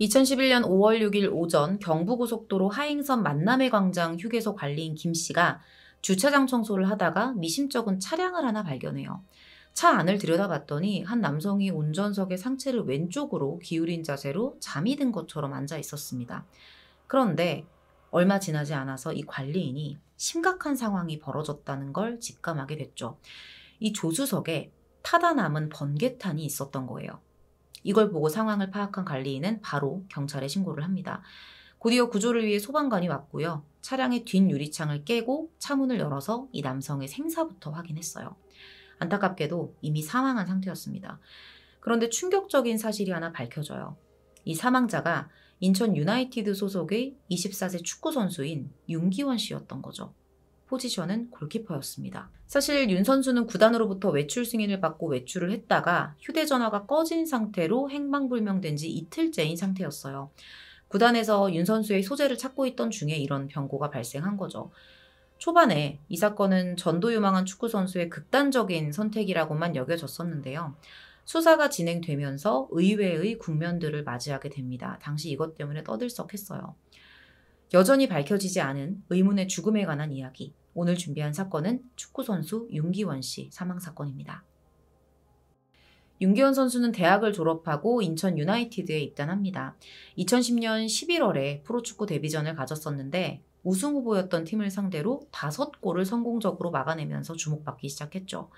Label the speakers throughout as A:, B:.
A: 2011년 5월 6일 오전 경부고속도로 하행선 만남의 광장 휴게소 관리인 김 씨가 주차장 청소를 하다가 미심쩍은 차량을 하나 발견해요. 차 안을 들여다봤더니 한 남성이 운전석의 상체를 왼쪽으로 기울인 자세로 잠이 든 것처럼 앉아 있었습니다. 그런데 얼마 지나지 않아서 이 관리인이 심각한 상황이 벌어졌다는 걸 직감하게 됐죠. 이 조수석에 타다 남은 번개탄이 있었던 거예요. 이걸 보고 상황을 파악한 관리인은 바로 경찰에 신고를 합니다. 곧이어 구조를 위해 소방관이 왔고요. 차량의 뒷 유리창을 깨고 차문을 열어서 이 남성의 생사부터 확인했어요. 안타깝게도 이미 사망한 상태였습니다. 그런데 충격적인 사실이 하나 밝혀져요. 이 사망자가 인천 유나이티드 소속의 24세 축구선수인 윤기원 씨였던 거죠. 포지션은 골키퍼였습니다. 사실 윤 선수는 구단으로부터 외출 승인을 받고 외출을 했다가 휴대전화가 꺼진 상태로 행방불명된 지 이틀째인 상태였어요. 구단에서 윤 선수의 소재를 찾고 있던 중에 이런 변고가 발생한 거죠. 초반에 이 사건은 전도 유망한 축구 선수의 극단적인 선택이라고만 여겨졌었는데요. 수사가 진행되면서 의외의 국면들을 맞이하게 됩니다. 당시 이것 때문에 떠들썩했어요. 여전히 밝혀지지 않은 의문의 죽음에 관한 이야기. 오늘 준비한 사건은 축구선수 윤기원 씨 사망 사건입니다. 윤기원 선수는 대학을 졸업하고 인천 유나이티드에 입단합니다. 2010년 11월에 프로축구 데뷔전을 가졌었는데 우승 후보였던 팀을 상대로 5 골을 성공적으로 막아내면서 주목받기 시작했죠.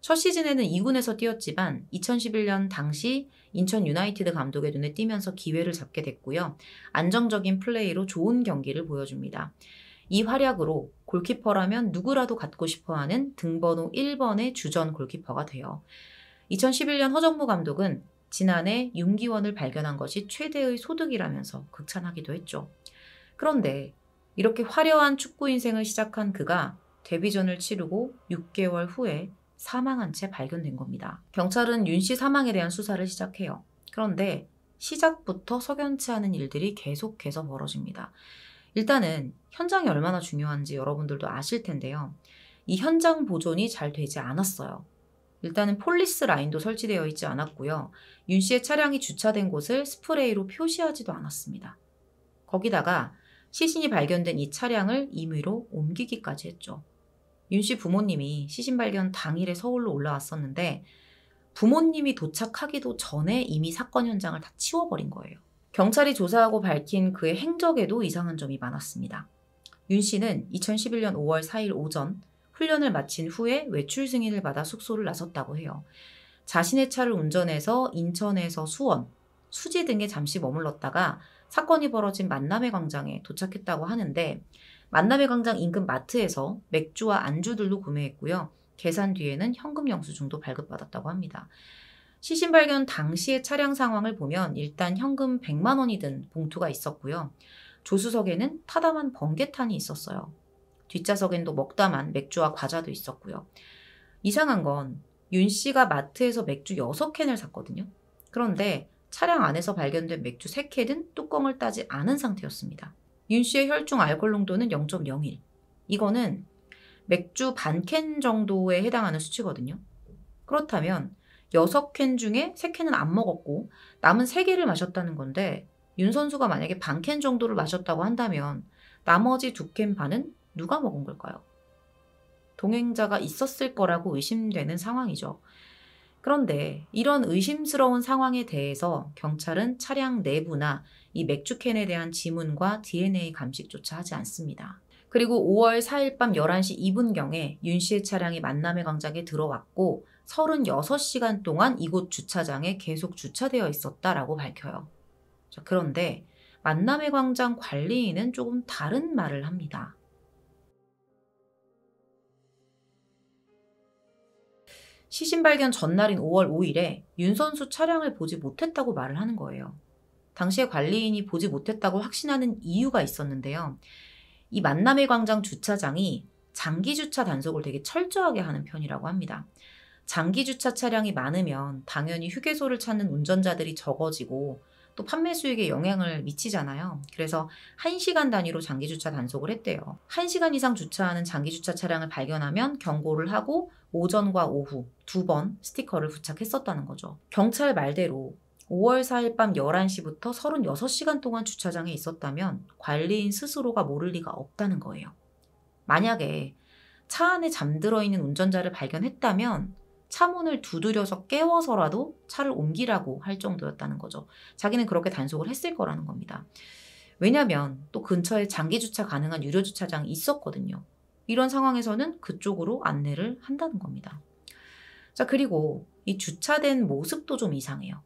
A: 첫 시즌에는 2군에서 뛰었지만 2011년 당시 인천 유나이티드 감독의 눈에 띄면서 기회를 잡게 됐고요. 안정적인 플레이로 좋은 경기를 보여줍니다. 이 활약으로 골키퍼라면 누구라도 갖고 싶어하는 등번호 1번의 주전 골키퍼가 돼요. 2011년 허정무 감독은 지난해 윤기원을 발견한 것이 최대의 소득이라면서 극찬하기도 했죠. 그런데 이렇게 화려한 축구 인생을 시작한 그가 데뷔전을 치르고 6개월 후에 사망한 채 발견된 겁니다. 경찰은 윤 씨 사망에 대한 수사를 시작해요. 그런데 시작부터 석연치 않은 일들이 계속해서 벌어집니다. 일단은 현장이 얼마나 중요한지 여러분들도 아실 텐데요. 이 현장 보존이 잘 되지 않았어요. 일단은 폴리스 라인도 설치되어 있지 않았고요. 윤 씨의 차량이 주차된 곳을 스프레이로 표시하지도 않았습니다. 거기다가 시신이 발견된 이 차량을 임의로 옮기기까지 했죠. 윤씨 부모님이 시신 발견 당일에 서울로 올라왔었는데 부모님이 도착하기도 전에 이미 사건 현장을 다 치워버린 거예요. 경찰이 조사하고 밝힌 그의 행적에도 이상한 점이 많았습니다. 윤 씨는 2011년 5월 4일 오전 훈련을 마친 후에 외출 승인을 받아 숙소를 나섰다고 해요. 자신의 차를 운전해서 인천에서 수원, 수지 등에 잠시 머물렀다가 사건이 벌어진 만남의 광장에 도착했다고 하는데 만남의 광장 인근 마트에서 맥주와 안주들로 구매했고요. 계산 뒤에는 현금 영수증도 발급받았다고 합니다. 시신 발견 당시의 차량 상황을 보면 일단 현금 100만 원이 든 봉투가 있었고요. 조수석에는 타다만 번개탄이 있었어요. 뒷좌석엔 또 먹다만 맥주와 과자도 있었고요. 이상한 건 윤 씨가 마트에서 맥주 6캔을 샀거든요. 그런데 차량 안에서 발견된 맥주 3캔은 뚜껑을 따지 않은 상태였습니다. 윤 씨의 혈중 알코올 농도는 0.01. 이거는 맥주 반 캔 정도에 해당하는 수치거든요. 그렇다면 6캔 중에 3캔은 안 먹었고 남은 3개를 마셨다는 건데 윤 선수가 만약에 반 캔 정도를 마셨다고 한다면 나머지 2캔 반은 누가 먹은 걸까요? 동행자가 있었을 거라고 의심되는 상황이죠. 그런데 이런 의심스러운 상황에 대해서 경찰은 차량 내부나 이 맥주캔에 대한 지문과 DNA 감식조차 하지 않습니다. 그리고 5월 4일 밤 11시 2분경에 윤 씨의 차량이 만남의 광장에 들어왔고 36시간 동안 이곳 주차장에 계속 주차되어 있었다라고 밝혀요. 자, 그런데 만남의 광장 관리인은 조금 다른 말을 합니다. 시신 발견 전날인 5월 5일에 윤 선수 차량을 보지 못했다고 말을 하는 거예요. 당시에 관리인이 보지 못했다고 확신하는 이유가 있었는데요. 이 만남의 광장 주차장이 장기 주차 단속을 되게 철저하게 하는 편이라고 합니다. 장기 주차 차량이 많으면 당연히 휴게소를 찾는 운전자들이 적어지고 또 판매 수익에 영향을 미치잖아요. 그래서 1시간 단위로 장기 주차 단속을 했대요. 1시간 이상 주차하는 장기 주차 차량을 발견하면 경고를 하고 오전과 오후 두 번 스티커를 부착했었다는 거죠. 경찰 말대로 5월 4일 밤 11시부터 36시간 동안 주차장에 있었다면 관리인 스스로가 모를 리가 없다는 거예요. 만약에 차 안에 잠들어 있는 운전자를 발견했다면 차문을 두드려서 깨워서라도 차를 옮기라고 할 정도였다는 거죠. 자기는 그렇게 단속을 했을 거라는 겁니다. 왜냐면 하또 근처에 장기 주차 가능한 유료 주차장이 있었거든요. 이런 상황에서는 그쪽으로 안내를 한다는 겁니다. 자, 그리고 이 주차된 모습도 좀 이상해요.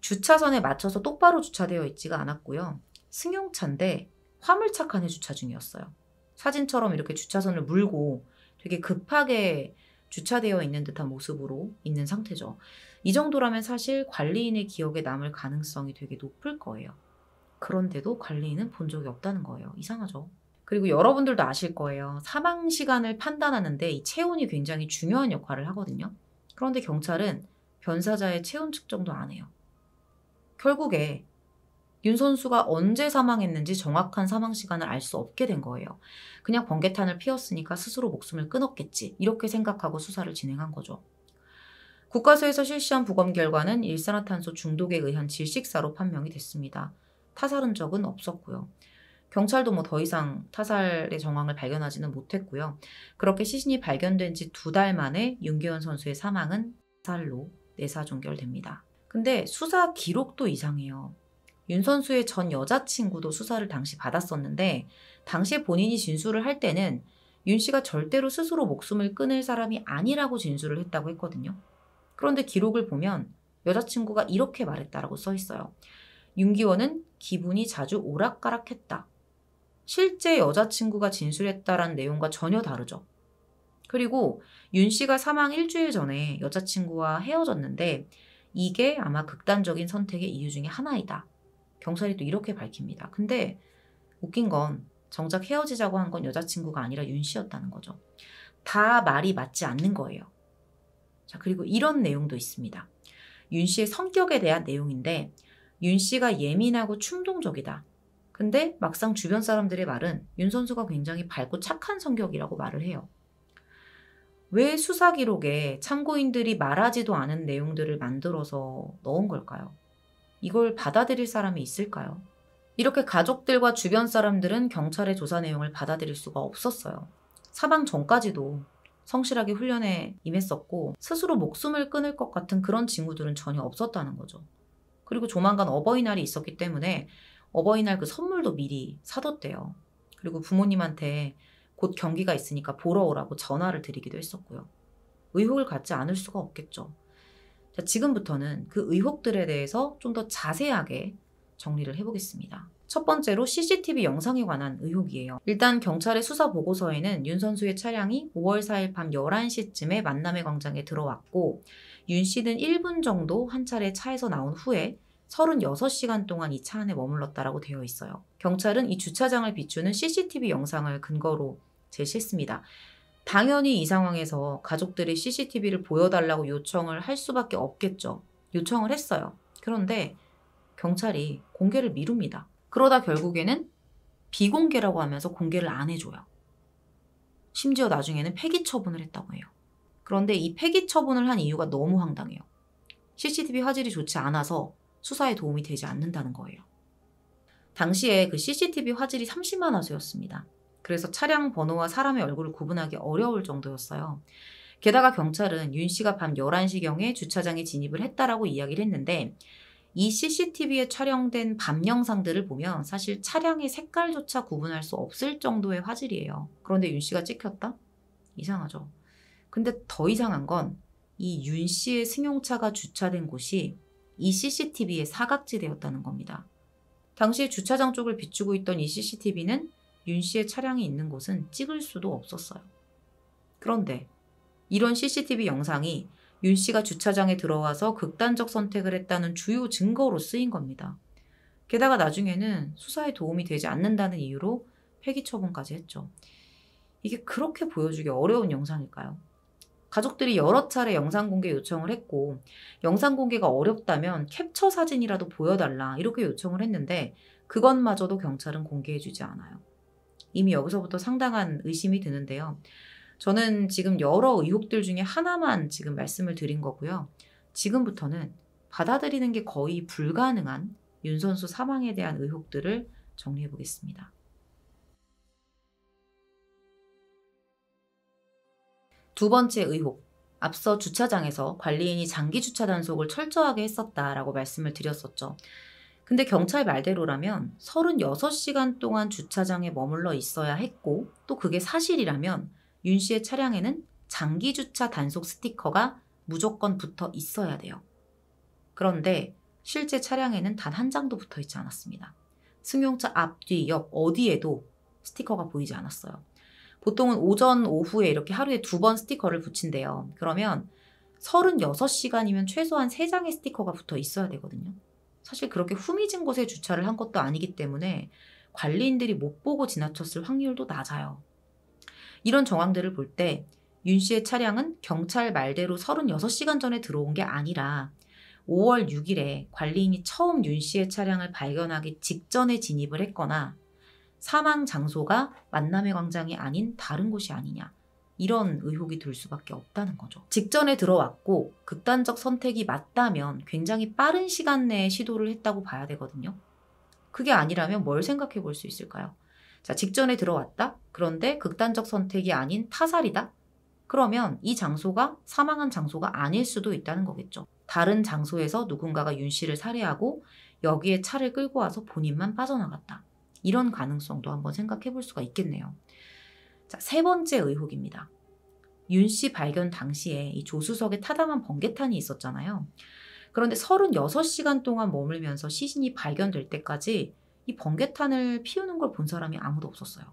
A: 주차선에 맞춰서 똑바로 주차되어 있지가 않았고요. 승용차인데 화물차 칸에 주차 중이었어요. 사진처럼 이렇게 주차선을 물고 되게 급하게 주차되어 있는 듯한 모습으로 있는 상태죠. 이 정도라면 사실 관리인의 기억에 남을 가능성이 되게 높을 거예요. 그런데도 관리인은 본 적이 없다는 거예요. 이상하죠. 그리고 여러분들도 아실 거예요. 사망 시간을 판단하는데 이 체온이 굉장히 중요한 역할을 하거든요. 그런데 경찰은 변사자의 체온 측정도 안 해요. 결국에 윤 선수가 언제 사망했는지 정확한 사망 시간을 알 수 없게 된 거예요. 그냥 번개탄을 피웠으니까 스스로 목숨을 끊었겠지 이렇게 생각하고 수사를 진행한 거죠. 국과수에서 실시한 부검 결과는 일산화탄소 중독에 의한 질식사로 판명이 됐습니다. 타살은 적은 없었고요. 경찰도 뭐 더 이상 타살의 정황을 발견하지는 못했고요. 그렇게 시신이 발견된 지 두 달 만에 윤기현 선수의 사망은 타 살로 내사 종결됩니다. 근데 수사 기록도 이상해요. 윤 선수의 전 여자친구도 수사를 당시 받았었는데 당시 본인이 진술을 할 때는 윤 씨가 절대로 스스로 목숨을 끊을 사람이 아니라고 진술을 했다고 했거든요. 그런데 기록을 보면 여자친구가 이렇게 말했다라고 써 있어요. 윤기원은 기분이 자주 오락가락했다. 실제 여자친구가 진술했다라는 내용과 전혀 다르죠. 그리고 윤 씨가 사망 일주일 전에 여자친구와 헤어졌는데 이게 아마 극단적인 선택의 이유 중에 하나이다. 경찰이 또 이렇게 밝힙니다. 근데 웃긴 건 정작 헤어지자고 한 건 여자친구가 아니라 윤 씨였다는 거죠. 다 말이 맞지 않는 거예요. 자, 그리고 이런 내용도 있습니다. 윤 씨의 성격에 대한 내용인데 윤 씨가 예민하고 충동적이다. 근데 막상 주변 사람들의 말은 윤 선수가 굉장히 밝고 착한 성격이라고 말을 해요. 왜 수사 기록에 참고인들이 말하지도 않은 내용들을 만들어서 넣은 걸까요? 이걸 받아들일 사람이 있을까요? 이렇게 가족들과 주변 사람들은 경찰의 조사 내용을 받아들일 수가 없었어요. 사망 전까지도 성실하게 훈련에 임했었고 스스로 목숨을 끊을 것 같은 그런 징후들은 전혀 없었다는 거죠. 그리고 조만간 어버이날이 있었기 때문에 어버이날 그 선물도 미리 사뒀대요. 그리고 부모님한테 곧 경기가 있으니까 보러 오라고 전화를 드리기도 했었고요. 의혹을 갖지 않을 수가 없겠죠. 자, 지금부터는 그 의혹들에 대해서 좀 더 자세하게 정리를 해보겠습니다. 첫 번째로 CCTV 영상에 관한 의혹이에요. 일단 경찰의 수사 보고서에는 윤 선수의 차량이 5월 4일 밤 11시쯤에 만남의 광장에 들어왔고 윤 씨는 1분 정도 한 차례 차에서 나온 후에 36시간 동안 이 차 안에 머물렀다라고 되어 있어요. 경찰은 이 주차장을 비추는 CCTV 영상을 근거로 제시했습니다. 당연히 이 상황에서 가족들이 CCTV를 보여달라고 요청을 할 수밖에 없겠죠. 요청을 했어요. 그런데 경찰이 공개를 미룹니다. 그러다 결국에는 비공개라고 하면서 공개를 안 해줘요. 심지어 나중에는 폐기 처분을 했다고 해요. 그런데 이 폐기 처분을 한 이유가 너무 황당해요. CCTV 화질이 좋지 않아서 수사에 도움이 되지 않는다는 거예요. 당시에 그 CCTV 화질이 30만 화소였습니다. 그래서 차량 번호와 사람의 얼굴을 구분하기 어려울 정도였어요. 게다가 경찰은 윤 씨가 밤 11시경에 주차장에 진입을 했다라고 이야기를 했는데 이 CCTV에 촬영된 밤 영상들을 보면 사실 차량의 색깔조차 구분할 수 없을 정도의 화질이에요. 그런데 윤 씨가 찍혔다? 이상하죠. 근데 더 이상한 건 이 윤 씨의 승용차가 주차된 곳이 이 CCTV의 사각지대였다는 겁니다. 당시 주차장 쪽을 비추고 있던 이 CCTV는 윤 씨의 차량이 있는 곳은 찍을 수도 없었어요. 그런데 이런 CCTV 영상이 윤 씨가 주차장에 들어와서 극단적 선택을 했다는 주요 증거로 쓰인 겁니다. 게다가 나중에는 수사에 도움이 되지 않는다는 이유로 폐기 처분까지 했죠. 이게 그렇게 보여주기 어려운 영상일까요? 가족들이 여러 차례 영상 공개 요청을 했고 영상 공개가 어렵다면 캡처 사진이라도 보여달라 이렇게 요청을 했는데 그것마저도 경찰은 공개해주지 않아요. 이미 여기서부터 상당한 의심이 드는데요. 저는 지금 여러 의혹들 중에 하나만 지금 말씀을 드린 거고요. 지금부터는 받아들이는 게 거의 불가능한 윤 선수 사망에 대한 의혹들을 정리해 보겠습니다. 두 번째 의혹. 앞서 주차장에서 관리인이 장기 주차 단속을 철저하게 했었다라고 말씀을 드렸었죠. 근데 경찰 말대로라면 36시간 동안 주차장에 머물러 있어야 했고 또 그게 사실이라면 윤 씨의 차량에는 장기 주차 단속 스티커가 무조건 붙어 있어야 돼요. 그런데 실제 차량에는 단 한 장도 붙어 있지 않았습니다. 승용차 앞, 뒤, 옆 어디에도 스티커가 보이지 않았어요. 보통은 오전, 오후에 이렇게 하루에 두 번 스티커를 붙인대요. 그러면 36시간이면 최소한 3장의 스티커가 붙어 있어야 되거든요. 사실 그렇게 후미진 곳에 주차를 한 것도 아니기 때문에 관리인들이 못 보고 지나쳤을 확률도 낮아요. 이런 정황들을 볼 때 윤 씨의 차량은 경찰 말대로 36시간 전에 들어온 게 아니라 5월 6일에 관리인이 처음 윤 씨의 차량을 발견하기 직전에 진입을 했거나 사망 장소가 만남의 광장이 아닌 다른 곳이 아니냐. 이런 의혹이 들 수밖에 없다는 거죠. 직전에 들어왔고 극단적 선택이 맞다면 굉장히 빠른 시간 내에 시도를 했다고 봐야 되거든요. 그게 아니라면 뭘 생각해 볼 수 있을까요? 자, 직전에 들어왔다? 그런데 극단적 선택이 아닌 타살이다? 그러면 이 장소가 사망한 장소가 아닐 수도 있다는 거겠죠. 다른 장소에서 누군가가 윤 씨를 살해하고 여기에 차를 끌고 와서 본인만 빠져나갔다. 이런 가능성도 한번 생각해 볼 수가 있겠네요. 자, 세 번째 의혹입니다. 윤 씨 발견 당시에 이 조수석에 타담한 번개탄이 있었잖아요. 그런데 36시간 동안 머물면서 시신이 발견될 때까지 이 번개탄을 피우는 걸 본 사람이 아무도 없었어요.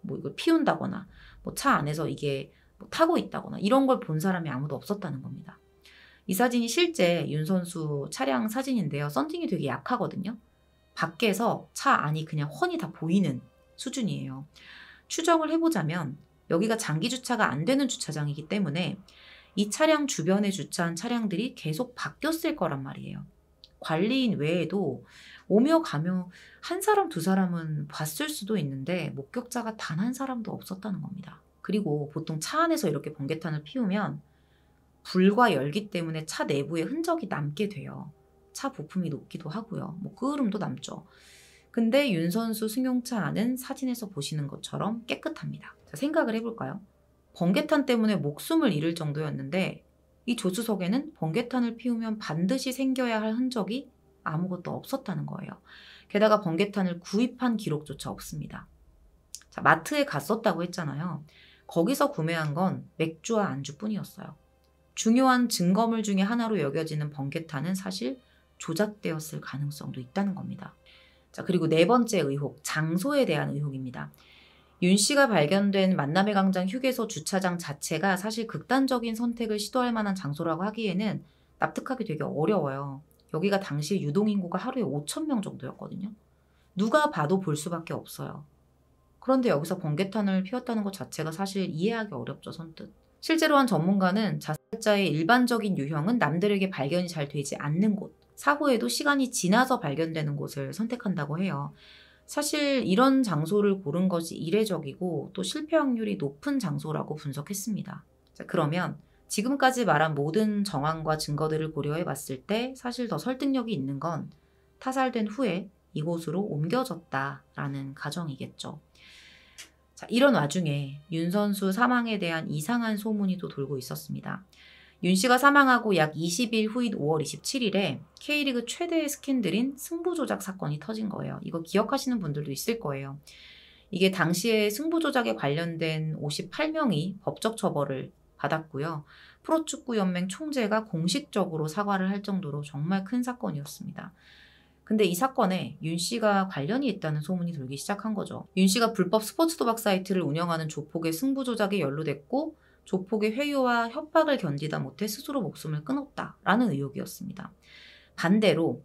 A: 뭐 이걸 피운다거나 뭐 차 안에서 이게 뭐 타고 있다거나 이런 걸 본 사람이 아무도 없었다는 겁니다. 이 사진이 실제 윤 선수 차량 사진인데요. 썬팅이 되게 약하거든요. 밖에서 차 안이 그냥 훤히 다 보이는 수준이에요. 추정을 해보자면 여기가 장기 주차가 안 되는 주차장이기 때문에 이 차량 주변에 주차한 차량들이 계속 바뀌었을 거란 말이에요. 관리인 외에도 오며 가며 한 사람 두 사람은 봤을 수도 있는데 목격자가 단 한 사람도 없었다는 겁니다. 그리고 보통 차 안에서 이렇게 번개탄을 피우면 불과 열기 때문에 차 내부에 흔적이 남게 돼요. 차 부품이 녹기도 하고요. 뭐끄음도 남죠. 근데 윤 선수 승용차 안은 사진에서 보시는 것처럼 깨끗합니다. 자, 생각을 해볼까요? 번개탄 때문에 목숨을 잃을 정도였는데 이 조수석에는 번개탄을 피우면 반드시 생겨야 할 흔적이 아무것도 없었다는 거예요. 게다가 번개탄을 구입한 기록조차 없습니다. 자, 마트에 갔었다고 했잖아요. 거기서 구매한 건 맥주와 안주뿐이었어요. 중요한 증거물 중에 하나로 여겨지는 번개탄은 사실 조작되었을 가능성도 있다는 겁니다. 자, 그리고 네 번째 의혹, 장소에 대한 의혹입니다. 윤 씨가 발견된 만남의 광장 휴게소 주차장 자체가 사실 극단적인 선택을 시도할 만한 장소라고 하기에는 납득하기 되게 어려워요. 여기가 당시 유동인구가 하루에 5천 명 정도였거든요. 누가 봐도 볼 수밖에 없어요. 그런데 여기서 번개탄을 피웠다는 것 자체가 사실 이해하기 어렵죠, 선뜻. 실제로 한 전문가는 자살자의 일반적인 유형은 남들에게 발견이 잘 되지 않는 곳, 사고에도 시간이 지나서 발견되는 곳을 선택한다고 해요. 사실 이런 장소를 고른 것이 이례적이고 또 실패 확률이 높은 장소라고 분석했습니다. 자, 그러면 지금까지 말한 모든 정황과 증거들을 고려해 봤을 때 사실 더 설득력이 있는 건 타살된 후에 이곳으로 옮겨졌다라는 가정이겠죠. 자, 이런 와중에 윤 선수 사망에 대한 이상한 소문이 또 돌고 있었습니다. 윤 씨가 사망하고 약 20일 후인 5월 27일에 K리그 최대의 스캔들인 승부 조작 사건이 터진 거예요. 이거 기억하시는 분들도 있을 거예요. 이게 당시에 승부 조작에 관련된 58명이 법적 처벌을 받았고요. 프로축구연맹 총재가 공식적으로 사과를 할 정도로 정말 큰 사건이었습니다. 근데 이 사건에 윤 씨가 관련이 있다는 소문이 돌기 시작한 거죠. 윤 씨가 불법 스포츠 도박 사이트를 운영하는 조폭의 승부 조작에 연루됐고 조폭의 회유와 협박을 견디다 못해 스스로 목숨을 끊었다라는 의혹이었습니다. 반대로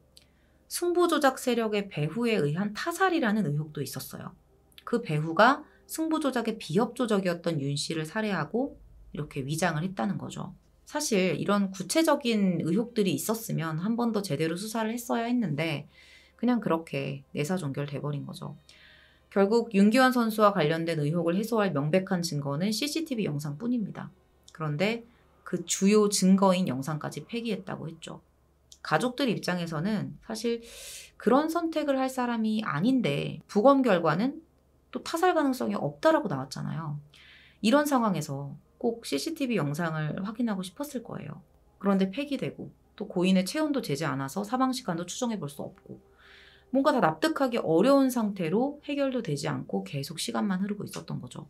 A: 승부조작 세력의 배후에 의한 타살이라는 의혹도 있었어요. 그 배후가 승부조작의 비협조적이었던 윤 씨를 살해하고 이렇게 위장을 했다는 거죠. 사실 이런 구체적인 의혹들이 있었으면 한 번 더 제대로 수사를 했어야 했는데 그냥 그렇게 내사종결돼버린 거죠. 결국 윤기환 선수와 관련된 의혹을 해소할 명백한 증거는 CCTV 영상뿐입니다. 그런데 그 주요 증거인 영상까지 폐기했다고 했죠. 가족들 입장에서는 사실 그런 선택을 할 사람이 아닌데 부검 결과는 또 타살 가능성이 없다라고 나왔잖아요. 이런 상황에서 꼭 CCTV 영상을 확인하고 싶었을 거예요. 그런데 폐기되고 또 고인의 체온도 재지 않아서 사망 시간도 추정해 볼 수 없고 뭔가 다 납득하기 어려운 상태로 해결도 되지 않고 계속 시간만 흐르고 있었던 거죠.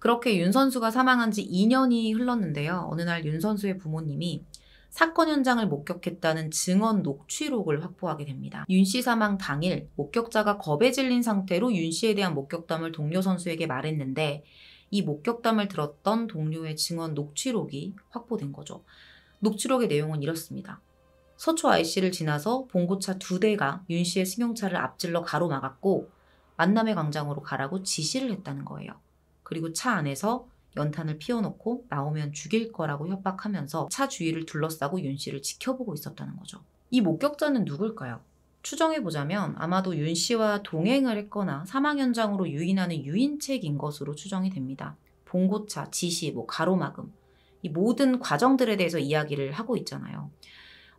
A: 그렇게 윤 선수가 사망한 지 2년이 흘렀는데요. 어느 날 윤 선수의 부모님이 사건 현장을 목격했다는 증언 녹취록을 확보하게 됩니다. 윤 씨 사망 당일 목격자가 겁에 질린 상태로 윤 씨에 대한 목격담을 동료 선수에게 말했는데 이 목격담을 들었던 동료의 증언 녹취록이 확보된 거죠. 녹취록의 내용은 이렇습니다. 서초 IC를 지나서 봉고차 두 대가 윤 씨의 승용차를 앞질러 가로막았고 만남의 광장으로 가라고 지시를 했다는 거예요. 그리고 차 안에서 연탄을 피워놓고 나오면 죽일 거라고 협박하면서 차 주위를 둘러싸고 윤 씨를 지켜보고 있었다는 거죠. 이 목격자는 누굴까요? 추정해보자면 아마도 윤 씨와 동행을 했거나 사망 현장으로 유인하는 유인책인 것으로 추정이 됩니다. 봉고차, 지시, 뭐 가로막음 이 모든 과정들에 대해서 이야기를 하고 있잖아요.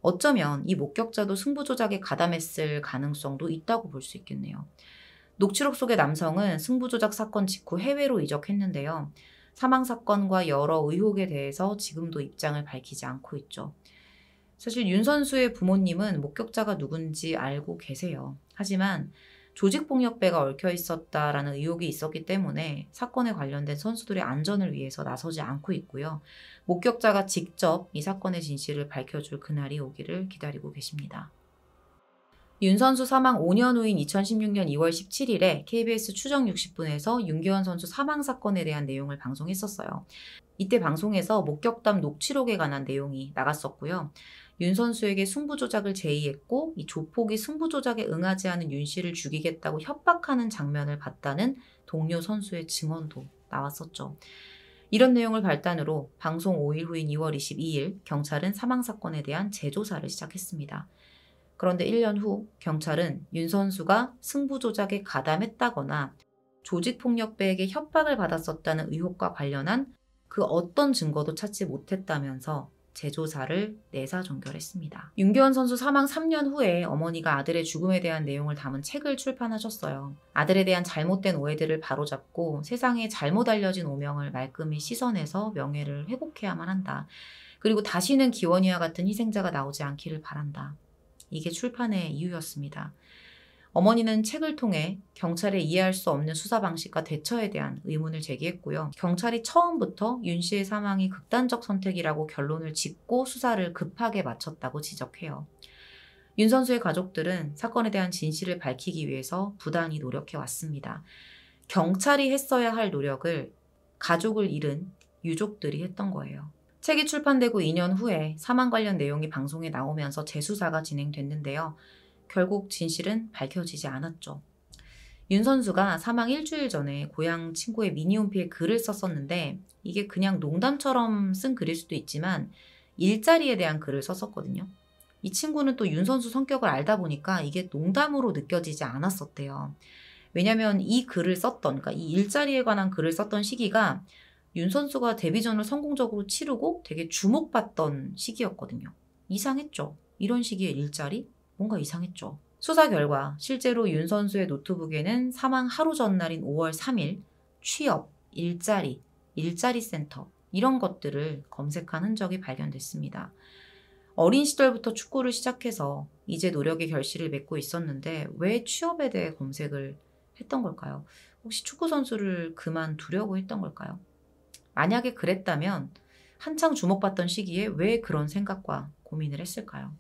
A: 어쩌면 이 목격자도 승부 조작에 가담했을 가능성도 있다고 볼 수 있겠네요. 녹취록 속의 남성은 승부 조작 사건 직후 해외로 이적했는데요. 사망 사건과 여러 의혹에 대해서 지금도 입장을 밝히지 않고 있죠. 사실 윤 선수의 부모님은 목격자가 누군지 알고 계세요. 하지만 조직폭력배가 얽혀 있었다라는 의혹이 있었기 때문에 사건에 관련된 선수들의 안전을 위해서 나서지 않고 있고요. 목격자가 직접 이 사건의 진실을 밝혀줄 그날이 오기를 기다리고 계십니다. 윤 선수 사망 5년 후인 2016년 2월 17일에 KBS 추정 60분에서 윤기현 선수 사망 사건에 대한 내용을 방송했었어요. 이때 방송에서 목격담 녹취록에 관한 내용이 나갔었고요. 윤 선수에게 승부 조작을 제의했고 이 조폭이 승부 조작에 응하지 않은 윤 씨를 죽이겠다고 협박하는 장면을 봤다는 동료 선수의 증언도 나왔었죠. 이런 내용을 발단으로 방송 5일 후인 2월 22일 경찰은 사망 사건에 대한 재조사를 시작했습니다. 그런데 1년 후 경찰은 윤 선수가 승부 조작에 가담했다거나 조직폭력배에게 협박을 받았었다는 의혹과 관련한 그 어떤 증거도 찾지 못했다면서 제조사를 내사 종결했습니다. 윤교원 선수 사망 3년 후에 어머니가 아들의 죽음에 대한 내용을 담은 책을 출판하셨어요. 아들에 대한 잘못된 오해들을 바로잡고 세상에 잘못 알려진 오명을 말끔히 씻어내서 명예를 회복해야만 한다. 그리고 다시는 기원이와 같은 희생자가 나오지 않기를 바란다. 이게 출판의 이유였습니다. 어머니는 책을 통해 경찰에 이해할 수 없는 수사 방식과 대처에 대한 의문을 제기했고요. 경찰이 처음부터 윤 씨의 사망이 극단적 선택이라고 결론을 짓고 수사를 급하게 마쳤다고 지적해요. 윤 선수의 가족들은 사건에 대한 진실을 밝히기 위해서 부단히 노력해 왔습니다. 경찰이 했어야 할 노력을 가족을 잃은 유족들이 했던 거예요. 책이 출판되고 2년 후에 사망 관련 내용이 방송에 나오면서 재수사가 진행됐는데요. 결국 진실은 밝혀지지 않았죠. 윤 선수가 사망 일주일 전에 고향 친구의 미니홈피에 글을 썼었는데 이게 그냥 농담처럼 쓴 글일 수도 있지만 일자리에 대한 글을 썼었거든요. 이 친구는 또 윤 선수 성격을 알다 보니까 이게 농담으로 느껴지지 않았었대요. 왜냐면 이 글을 썼던, 그러니까 이 일자리에 관한 글을 썼던 시기가 윤 선수가 데뷔전을 성공적으로 치르고 되게 주목받던 시기였거든요. 이상했죠. 이런 시기에 일자리? 뭔가 이상했죠. 수사 결과 실제로 윤 선수의 노트북에는 사망 하루 전날인 5월 3일 취업, 일자리, 일자리 센터 이런 것들을 검색한 흔적이 발견됐습니다. 어린 시절부터 축구를 시작해서 이제 노력의 결실을 맺고 있었는데 왜 취업에 대해 검색을 했던 걸까요? 혹시 축구 선수를 그만두려고 했던 걸까요? 만약에 그랬다면 한창 주목받던 시기에 왜 그런 생각과 고민을 했을까요?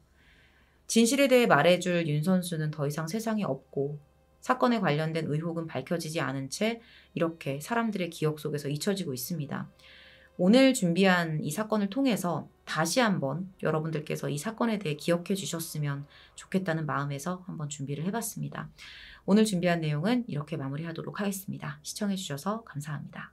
A: 진실에 대해 말해줄 윤 선수는 더 이상 세상에 없고 사건에 관련된 의혹은 밝혀지지 않은 채 이렇게 사람들의 기억 속에서 잊혀지고 있습니다. 오늘 준비한 이 사건을 통해서 다시 한번 여러분들께서 이 사건에 대해 기억해 주셨으면 좋겠다는 마음에서 한번 준비를 해봤습니다. 오늘 준비한 내용은 이렇게 마무리하도록 하겠습니다. 시청해 주셔서 감사합니다.